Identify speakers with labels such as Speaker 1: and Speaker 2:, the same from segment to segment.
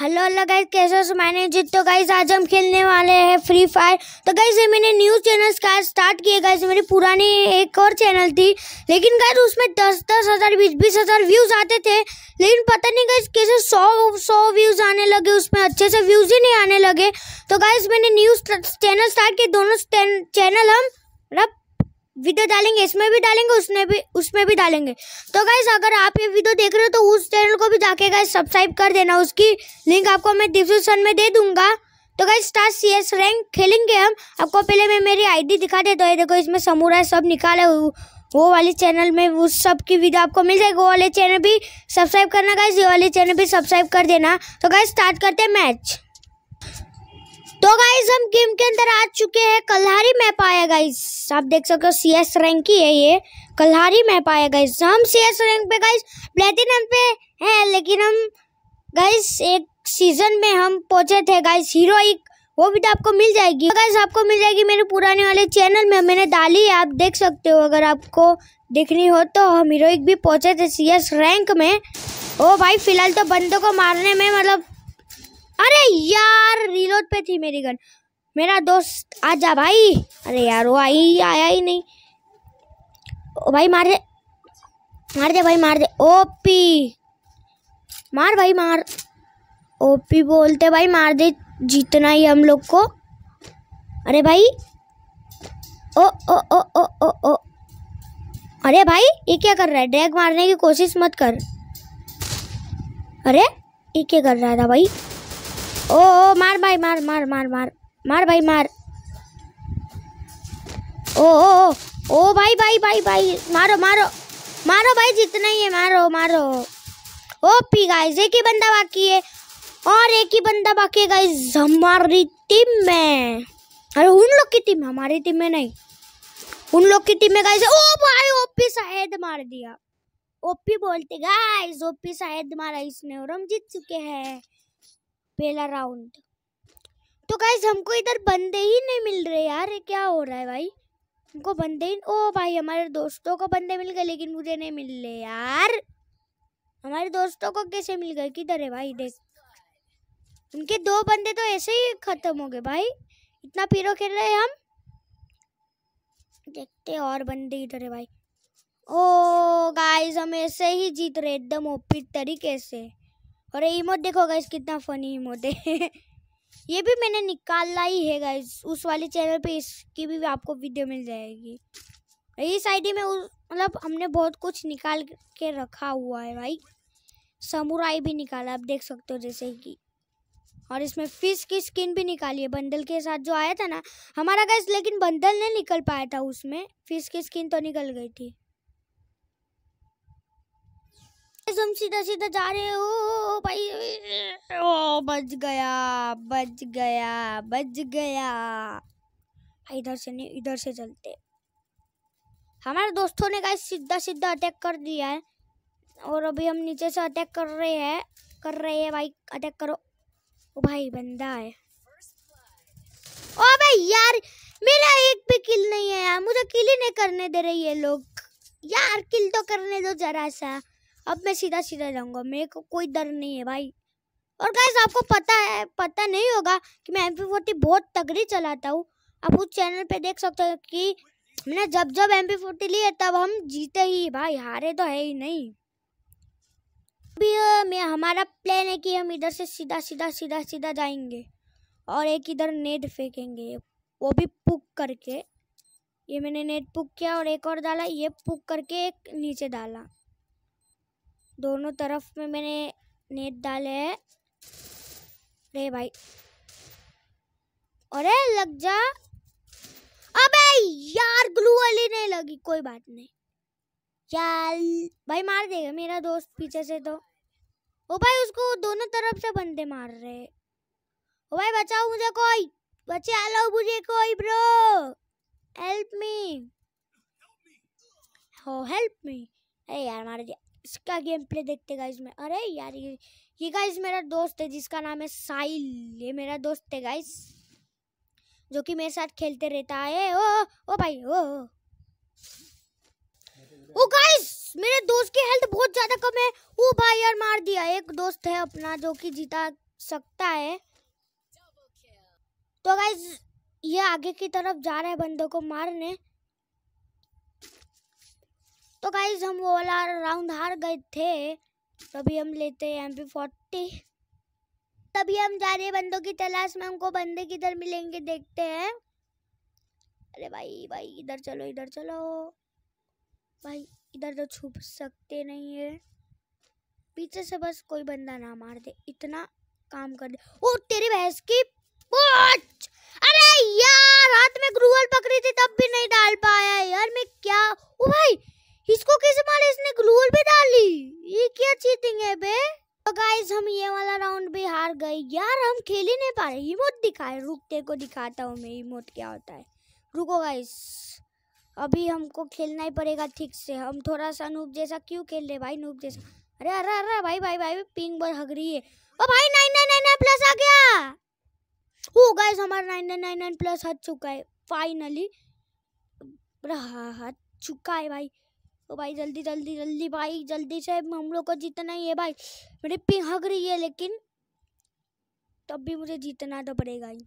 Speaker 1: hello hello guys कैसे हो मैंने जीत तो गाइज आज हम खेलने वाले हैं फ्री फायर तो गाइज ये मैंने न्यू चैनल का स्टार्ट किए गाइज मेरी पुरानी एक और चैनल थी लेकिन गाइज उसमें दस दस हज़ार बीस बीस हज़ार व्यूज़ आते थे लेकिन पता नहीं गाइज कैसे सौ सौ व्यूज़ आने लगे उसमें अच्छे से व्यूज़ ही नहीं आने लगे तो गाइज मैंने न्यूज़ चैनल स्टार्ट किए दोनों चैनल हम रब वीडियो डालेंगे इसमें भी डालेंगे उसने भी उसमें भी डालेंगे तो गाइज अगर आप ये वीडियो देख रहे हो तो उस चैनल को भी जाके गाइज सब्सक्राइब कर देना उसकी लिंक आपको मैं डिस्क्रिप्शन में दे दूंगा तो guys star C S rank खेलेंगे हम आपको पहले मैं मेरी आईडी दिखा देता हूँ देखो इसमें समूरा सब हुए वो वाले चैनल में उस सब की वीडियो आपको मिल जाएगी वो वाले चैनल भी सब्सक्राइब करना गाइज ये वाले चैनल भी सब्सक्राइब कर देना तो गाइज स्टार्ट करते हैं मैच तो गाइज हम गेम के अंदर आ चुके हैं कल्हारी मैप आया गाइज आप देख सकते हो सी एस रैंक ही है ये कल्हारी मैप आया गाइज हम सी एस रैंक पे गाइज प्लेटिनम पे हैं लेकिन हम गाइज एक सीजन में हम पहुंचे थे गाइज एक वो भी तो आपको मिल जाएगी गाइस तो आपको मिल जाएगी मेरे पुराने वाले चैनल में मैंने डाली है आप देख सकते हो अगर आपको देखनी हो तो हम हीरोइक भी पहुंचे थे एस रैंक में ओ भाई फिलहाल तो बंदों को मारने में मतलब रीलोड पे थी मेरी गन मेरा दोस्त आ जा भाई अरे यार वो आई आया ही नहीं ओ भाई मार दे मार दे भाई मार दे ओपी मार भाई मार ओपी बोलते भाई मार दे जीतना ही हम लोग को अरे भाई ओ ओ ओ ओ ओ ओ अरे भाई ये क्या कर रहा है ड्रैग मारने की कोशिश मत कर अरे ये क्या कर रहा था भाई ओ, ओ मार भाई मार मार मार मार मार भाई मार ओ ओ ओ, ओ भाई भाई भाई भाई मारो मारो मारो भाई जितना ही है मारो मारो ओपी गाइस एक ही बंदा बाकी है और एक ही बंदा बाकी है गाइस हमारी टीम में अरे उन लोग की टीम हमारी टीम में नहीं उन लोग की टीम में गाइस ओ भाई ओपी शायद मार दिया ओपी बोलते गाइस ओपी शायद मारा इसने और हम जीत चुके हैं पहला राउंड तो गाइज हमको इधर बंदे ही नहीं मिल रहे यार क्या हो रहा है भाई हमको बंदे ही ओ भाई हमारे दोस्तों को बंदे मिल गए लेकिन मुझे नहीं मिल रहे यार हमारे दोस्तों को कैसे मिल गए किधर है भाई देख उनके दो बंदे तो ऐसे ही खत्म हो गए भाई इतना पीरो खेल रहे हैं हम देखते और बंदे इधर है भाई ओ गाइज हम ऐसे ही जीत रहे एकदम ओपी तरीके से और इमोट देखो गाइस कितना फनी इमोट है ये भी मैंने निकाला ही है गाइस उस वाले चैनल पे इसकी भी आपको वीडियो मिल जाएगी इस आईडी में मतलब हमने बहुत कुछ निकाल के रखा हुआ है भाई समुराई भी निकाला आप देख सकते हो जैसे कि और इसमें फिश की स्किन भी निकाली है बंदल के साथ जो आया था ना हमारा गैस लेकिन बंदल नहीं निकल पाया था उसमें फिश की स्किन तो निकल गई थी तुम सीधा सीधा जा रहे हो भाई ओ बच गया बच गया बच गया इधर से नहीं इधर से चलते हमारे दोस्तों ने कहा सीधा सीधा अटैक कर दिया है और अभी हम नीचे से अटैक कर रहे हैं कर रहे हैं भाई अटैक करो ओ भाई बंदा है ओ भाई यार मेरा एक भी किल नहीं है यार मुझे किल ही नहीं करने दे रही है लोग यार किल तो करने दो जरा सा अब मैं सीधा सीधा जाऊँगा मेरे को कोई डर नहीं है भाई और गाइज आपको पता है पता नहीं होगा कि मैं एम पी बहुत तगड़ी चलाता हूँ आप उस चैनल पे देख सकते हो कि मैंने जब जब एम पी है तब हम जीते ही भाई हारे तो है ही नहीं अभी मैं हमारा प्लान है कि हम इधर से सीधा सीधा सीधा सीधा जाएंगे और एक इधर नेट फेंकेंगे वो भी पुक करके ये मैंने नेट पुक किया और एक और डाला ये पुक करके एक नीचे डाला दोनों तरफ में मैंने नेट डाले है रे भाई अरे लग जा अबे यार ग्लू वाली नहीं लगी कोई बात नहीं चल भाई मार देगा मेरा दोस्त पीछे से तो ओ भाई उसको दोनों तरफ से बंदे मार रहे ओ भाई बचाओ मुझे कोई बचे आलो मुझे कोई ब्रो हेल्प मी हो हेल्प मी अरे यार मार दिया इसका गेम प्ले देखते गाइज में अरे यार ये ये गाइज मेरा दोस्त है जिसका नाम है साहिल ये मेरा दोस्त है गाइज जो कि मेरे साथ खेलते रहता है ओ ओ भाई ओ ओ गाइस मेरे दोस्त की हेल्थ बहुत ज्यादा कम है ओ भाई यार मार दिया एक दोस्त है अपना जो कि जीता सकता है तो गाइस ये आगे की तरफ जा रहा है बंदों को मारने तो गाइज हम वो वाला राउंड हार गए थे तभी हम लेते हैं एम पी फोर्टी तभी हम जा रहे हैं बंदों की तलाश में हमको बंदे किधर मिलेंगे देखते हैं अरे भाई भाई इधर चलो इधर चलो भाई इधर तो छुप सकते नहीं है पीछे से बस कोई बंदा ना मार दे इतना काम कर दे ओ तेरी भैंस की पोच अरे यार हाथ में ग्रूवल पकड़ी थी तब भी नहीं डाल पाया यार मैं क्या ओ भाई इसको कैसे मारे इसने ग्लूल भी डाली ये क्या चीटिंग है बे तो गाइस हम ये वाला राउंड भी हार गए यार हम खेल ही नहीं पा रहे इमोट दिखाए रुक रुकते को दिखाता हूँ मैं इमोट क्या होता है रुको गाइस अभी हमको खेलना ही पड़ेगा ठीक से हम थोड़ा सा नूब जैसा क्यों खेल रहे भाई नूब जैसा अरे अरे अरे भाई भाई भाई, पिंक पिंग बॉल हग रही है ओ भाई नाइन नाइन नाइन प्लस आ गया हो गाइस हमारा nine nine nine nine plus हट चुका है फाइनली हट चुका है भाई ओ तो भाई जल्दी जल्दी जल्दी भाई जल्दी से हम लोग को जीतना ही है भाई मेरी पिंग रही है लेकिन तब भी मुझे जीतना तो पड़ेगा ही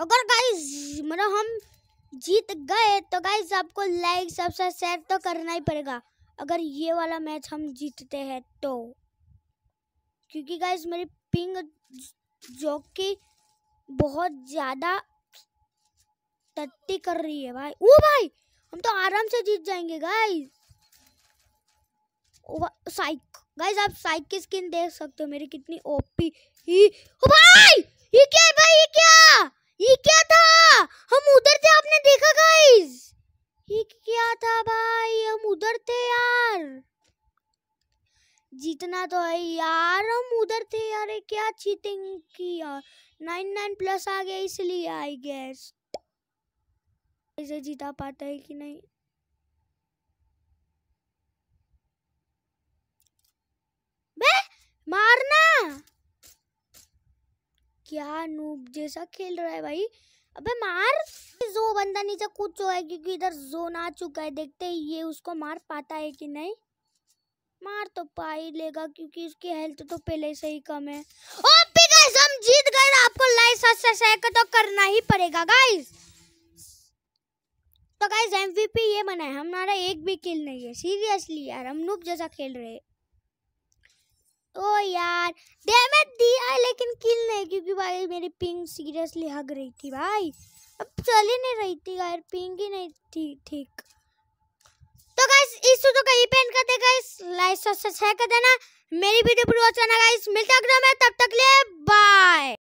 Speaker 1: अगर गाइज मतलब हम जीत गए तो गाइज आपको लाइक सबसे शेयर तो करना ही पड़ेगा अगर ये वाला मैच हम जीतते हैं तो क्योंकि गाइज मेरी पिंग जो कि बहुत ज़्यादा तट्टी कर रही है भाई ओ भाई हम तो आराम से जीत जाएंगे गाइज साइक गाइज आप साइक की स्किन देख सकते हो मेरी कितनी ओपी ही ओ भाई ये क्या है भाई ये क्या ये क्या था हम उधर थे आपने देखा गाइज ये क्या था भाई हम उधर थे यार जीतना तो है यार हम उधर थे यार क्या चीटिंग की यार नाइन नाइन प्लस आ गया इसलिए आई गेस इसे जीता पाता है कि नहीं बे मारना क्या नूब जैसा खेल रहा है भाई अबे मार जो बंदा नीचे कूद चुका है क्योंकि इधर जोन आ चुका है देखते हैं ये उसको मार पाता है कि नहीं मार तो पा ही लेगा क्योंकि उसकी हेल्थ तो पहले से ही कम है ओ गाइस हम जीत गए आपको लाइक सब्सक्राइब तो करना ही पड़ेगा गाइस तो गाइज एमवीपी ये बना है हमारा एक भी किल नहीं है सीरियसली यार हम नूप जैसा खेल रहे तो यार डैमेज दिया लेकिन किल नहीं क्योंकि भाई मेरी पिंग सीरियसली हग रही थी भाई अब चल ही नहीं रही थी यार पिंग ही नहीं थी ठीक तो गाइस इस वीडियो का इपेंड कर दे गाइस लाइक सब्सक्राइब कर देना मेरी वीडियो पूरी अच्छा ना गाइस मिलते हैं अगले में तब तक लिए बाय